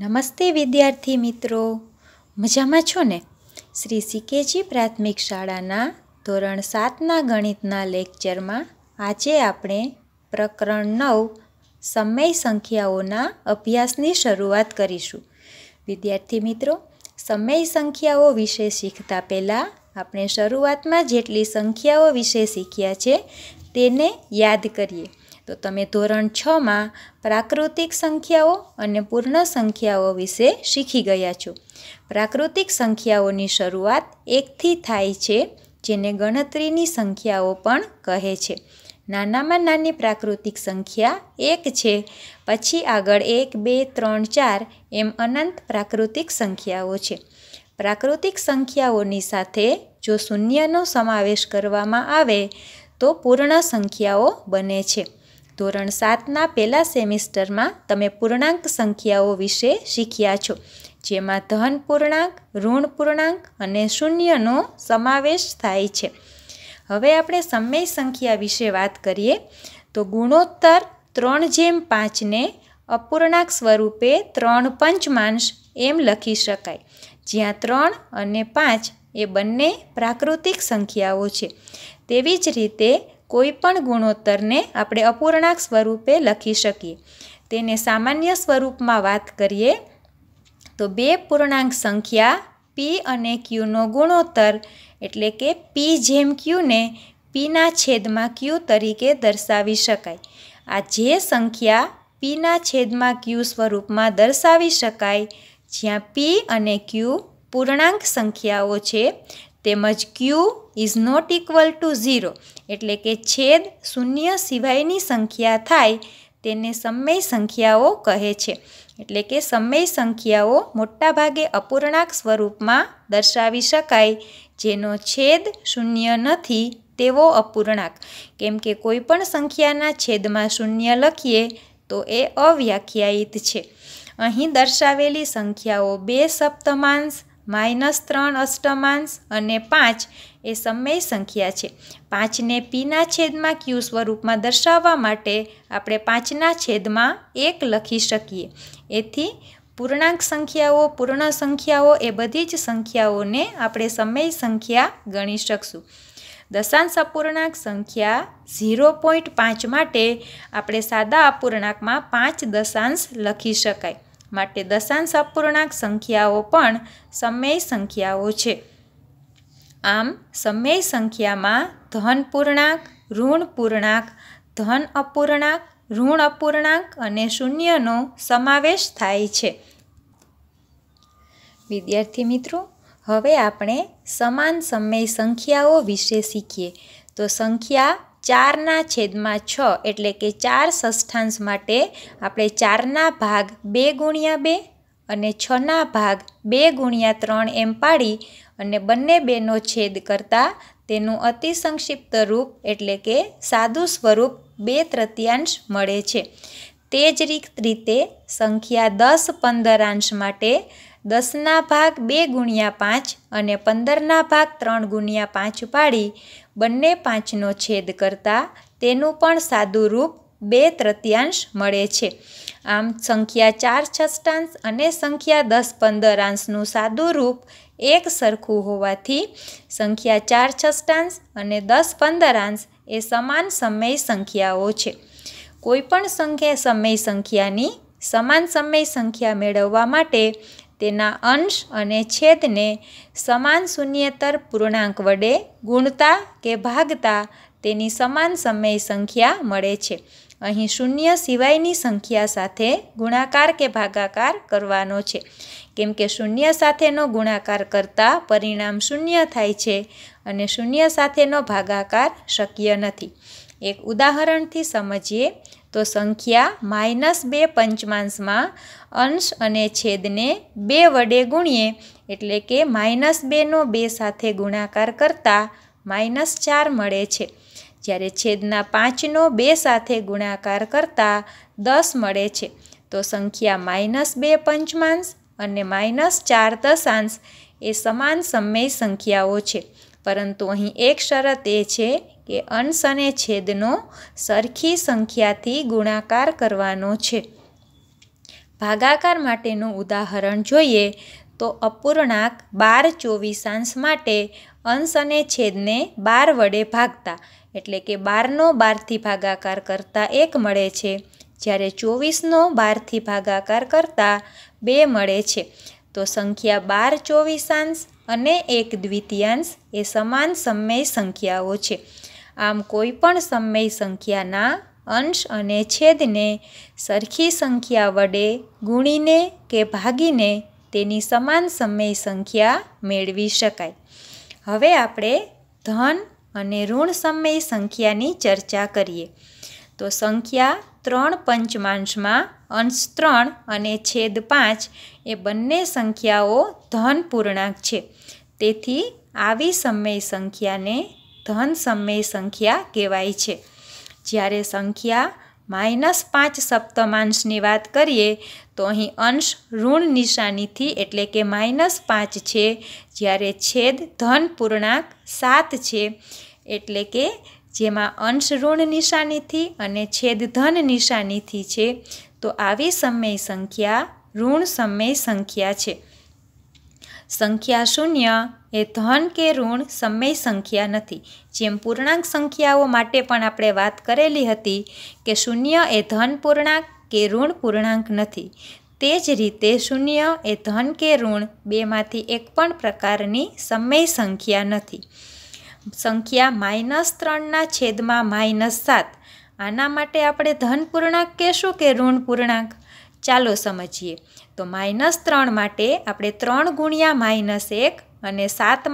નમસ્તે વિદ્યાર્થી મિત્રો મજામાં છો ને શ્રી સીકેજી પ્રાથમિક શાળાના ધોરણ સાતના ગણિતના લેક્ચરમાં આજે આપણે પ્રકરણ નવ સમય સંખ્યાઓના અભ્યાસની શરૂઆત કરીશું વિદ્યાર્થી મિત્રો સમય સંખ્યાઓ વિશે શીખતા પહેલાં આપણે શરૂઆતમાં જેટલી સંખ્યાઓ વિશે શીખ્યા છે તેને યાદ કરીએ તો તમે ધોરણ છમાં પ્રાકૃતિક સંખ્યાઓ અને પૂર્ણ સંખ્યાઓ વિશે શીખી ગયા છો પ્રાકૃતિક સંખ્યાઓની શરૂઆત એકથી થાય છે જેને ગણતરીની સંખ્યાઓ પણ કહે છે નાનામાં નાની પ્રાકૃતિક સંખ્યા એક છે પછી આગળ એક બે ત્રણ ચાર એમ અનંત પ્રાકૃતિક સંખ્યાઓ છે પ્રાકૃતિક સંખ્યાઓની સાથે જો શૂન્યનો સમાવેશ કરવામાં આવે તો પૂર્ણ સંખ્યાઓ બને છે ધોરણ સાતના પહેલા સેમિસ્ટરમાં તમે પૂર્ણાંક સંખ્યાઓ વિશે શીખ્યા છો જેમાં ધન પૂર્ણાંક ઋણ પૂર્ણાંક અને શૂન્યનો સમાવેશ થાય છે હવે આપણે સમય સંખ્યા વિશે વાત કરીએ તો ગુણોત્તર ત્રણ જેમ પાંચને અપૂર્ણાંક સ્વરૂપે ત્રણ પંચમાંશ એમ લખી શકાય જ્યાં ત્રણ અને પાંચ એ બંને પ્રાકૃતિક સંખ્યાઓ છે તેવી જ રીતે કોઈપણ ગુણોત્તરને આપણે અપૂર્ણાંક સ્વરૂપે લખી શકીએ તેને સામાન્ય સ્વરૂપમાં વાત કરીએ તો બે પૂર્ણાંક સંખ્યા પી અને ક્યુનો ગુણોત્તર એટલે કે પી જેમ ક્યુને પીના છેદમાં ક્યુ તરીકે દર્શાવી શકાય આ જે સંખ્યા પીના છેદમાં ક્યુ સ્વરૂપમાં દર્શાવી શકાય જ્યાં પી અને ક્યુ પૂર્ણાંક સંખ્યાઓ છે તેમજ Q is not equal to zero એટલે કે છેદ શૂન્ય સિવાયની સંખ્યા થાય તેને સમય સંખ્યાઓ કહે છે એટલે કે સમય સંખ્યાઓ મોટાભાગે અપૂર્ણાંક સ્વરૂપમાં દર્શાવી શકાય જેનો છેદ શૂન્ય નથી તેવો અપૂર્ણાંક કેમ કે કોઈપણ સંખ્યાના છેદમાં શૂન્ય લખીએ તો એ અવ્યાખ્યાયિત છે અહીં દર્શાવેલી સંખ્યાઓ બે સપ્તમાંશ માઇનસ ત્રણ અષ્ટમાંશ અને પાંચ એ સમય સંખ્યા છે પાંચને પીના છેદમાં ક્યુ સ્વરૂપમાં દર્શાવવા માટે આપણે પાંચના છેદમાં એક લખી શકીએ એથી પૂર્ણાંક સંખ્યાઓ પૂર્ણ સંખ્યાઓ એ બધી જ સંખ્યાઓને આપણે સમય સંખ્યા ગણી શકશું દશાંશ અપૂર્ણાંક સંખ્યા ઝીરો પોઈન્ટ પાંચ માટે આપણે સાદા અપૂર્ણાંકમાં પાંચ દશાંશ લખી શકાય માટે દશાંશ અપૂર્ણાંક સંખ્યાઓ પણ સમય સંખ્યાઓ છે આમ સમય સંખ્યામાં ધન પૂર્ણાંક ઋણ પૂર્ણાંક ધન અપૂર્ણાંક ઋણ અપૂર્ણાંક અને શૂન્યનો સમાવેશ થાય છે વિદ્યાર્થી મિત્રો હવે આપણે સમાન સમય સંખ્યાઓ વિશે શીખીએ તો સંખ્યા ચારના છેદમાં છ એટલે કે ચાર ષષ્ઠાંશ માટે આપણે ચારના ભાગ બે ગુણ્યા બે અને છના ભાગ બે ગુણ્યા ત્રણ એમ પાડી અને બંને બેનો છેદ કરતાં તેનું અતિ સંક્ષિપ્ત રૂપ એટલે કે સાદું સ્વરૂપ બે તૃતીયાંશ મળે છે તે જ રીતે સંખ્યા દસ પંદરાંશ માટે દસના ભાગ બે ગુણ્યા પાંચ અને પંદરના ભાગ ત્રણ ગુણ્યા પાંચ પાડી બંને પાંચનો છેદ કરતાં તેનું પણ સાદું રૂપ બે તૃતીયાંશ મળે છે આમ સંખ્યા ચાર છષ્ટાંશ અને સંખ્યા દસ પંદર અંશનું સાદું રૂપ એક સરખું હોવાથી સંખ્યા ચાર છષ્ટાંશ અને દસ પંદરાંશ એ સમાન સમય સંખ્યાઓ છે કોઈપણ સંખ્યા સમય સંખ્યાની સમાન સમય સંખ્યા મેળવવા માટે તેના અંશ અને છેદને સમાન શૂન્યતર પૂર્ણાંક વડે ગુણતા કે ભાગતા તેની સમાન સમય સંખ્યા મળે છે અહીં શૂન્ય સિવાયની સંખ્યા સાથે ગુણાકાર કે ભાગાકાર કરવાનો છે કેમ કે શૂન્ય સાથેનો ગુણાકાર કરતાં પરિણામ શૂન્ય થાય છે અને શૂન્ય સાથેનો ભાગાકાર શક્ય નથી એક ઉદાહરણથી સમજીએ તો સંખ્યા માઇનસ બે પંચમાંશમાં અંશ અને છેદને બે વડે ગુણીએ એટલે કે માઇનસ બેનો બે સાથે ગુણાકાર કરતાં માઇનસ ચાર મળે છે જ્યારે છેદના પાંચનો બે સાથે ગુણાકાર કરતાં દસ મળે છે તો સંખ્યા માઇનસ બે પંચમાંશ અને માઇનસ ચાર દશાંશ એ સમાન સમય સંખ્યાઓ છે પરંતુ અહીં એક શરત એ છે કે અંશ અને છેદનો સરખી સંખ્યાથી ગુણાકાર કરવાનો છે ભાગાકાર માટેનું ઉદાહરણ જોઈએ તો અપૂર્ણાંક બાર ચોવીસાંશ માટે અંશ અને છેદને બાર વડે ભાગતા એટલે કે બારનો બારથી ભાગાકાર કરતાં એક મળે છે જ્યારે ચોવીસનો બારથી ભાગાકાર કરતાં બે મળે છે તો સંખ્યા બાર ચોવીસાંશ અને એક દ્વિતીયાંશ એ સમાન સમય સંખ્યાઓ છે આમ કોઈ પણ સમય સંખ્યાના અંશ અને છેદને સરખી સંખ્યા વડે ગુણીને કે ભાગીને તેની સમાન સમય સંખ્યા મેળવી શકાય હવે આપણે ધન અને ઋણ સમય સંખ્યાની ચર્ચા કરીએ તો સંખ્યા ત્રણ પંચમાંશમાં અંશ ત્રણ અને છેદ પાંચ એ બંને સંખ્યાઓ ધન પૂર્ણાંક છે તેથી આવી સમય સંખ્યાને ધન સમય સંખ્યા કહેવાય છે જ્યારે સંખ્યા માઇનસ પાંચ સપ્તમાંશની વાત કરીએ તો અહીં અંશ ઋણ નિશાનીથી એટલે કે માઇનસ પાંચ છે જ્યારે છેદ ધન પૂર્ણાંક સાત છે એટલે કે જેમાં અંશ ઋણ નિશાનીથી અને છેદ ધન નિશાનીથી છે તો આવી સમય સંખ્યા ઋણ સમય સંખ્યા છે સંખ્યા શૂન્ય એ ધન કે ઋણ સમય સંખ્યા નથી જેમ પૂર્ણાંક સંખ્યાઓ માટે પણ આપણે વાત કરેલી હતી કે શૂન્ય એ ધન પૂર્ણાંક કે ઋણ પૂર્ણાંક નથી તે જ રીતે શૂન્ય એ ધન કે ઋણ બેમાંથી એક પણ પ્રકારની સમય સંખ્યા નથી સંખ્યા માઇનસ ત્રણના છેદમાં માઇનસ સાત આના માટે આપણે ધન પૂર્ણાંક કહેશું કે ઋણ પૂર્ણાંક ચાલો સમજીએ તો માઇનસ ત્રણ માટે આપણે ત્રણ ગુણ્યા માઇનસ એક અને સાત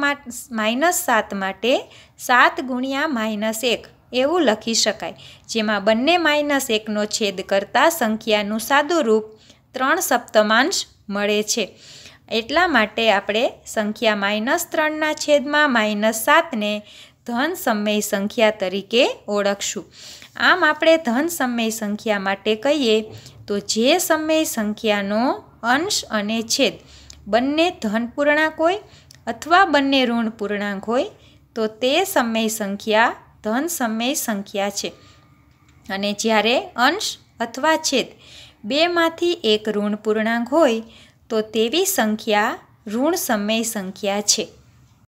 માઇનસ સાત માટે સાત ગુણ્યા માઇનસ એક એવું લખી શકાય જેમાં બંને માઇનસ એકનો છેદ કરતાં સંખ્યાનું સાદું રૂપ ત્રણ સપ્તમાંશ મળે છે એટલા માટે આપણે સંખ્યા માઇનસ ત્રણના છેદમાં માઇનસ સાતને ધન સમય સંખ્યા તરીકે ઓળખશું આમ આપણે ધન સમય સંખ્યા માટે કહીએ તો જે સમય સંખ્યાનો અંશ અને છેદ બંને ધન પૂર્ણાંક હોય અથવા બંને ઋણ પૂર્ણાંક હોય તો તે સમય સંખ્યા ધન સમય સંખ્યા છે અને જ્યારે અંશ અથવા છેદ બેમાંથી એક ઋણ પૂર્ણાંક હોય તો તેવી સંખ્યા ઋણ સમય સંખ્યા છે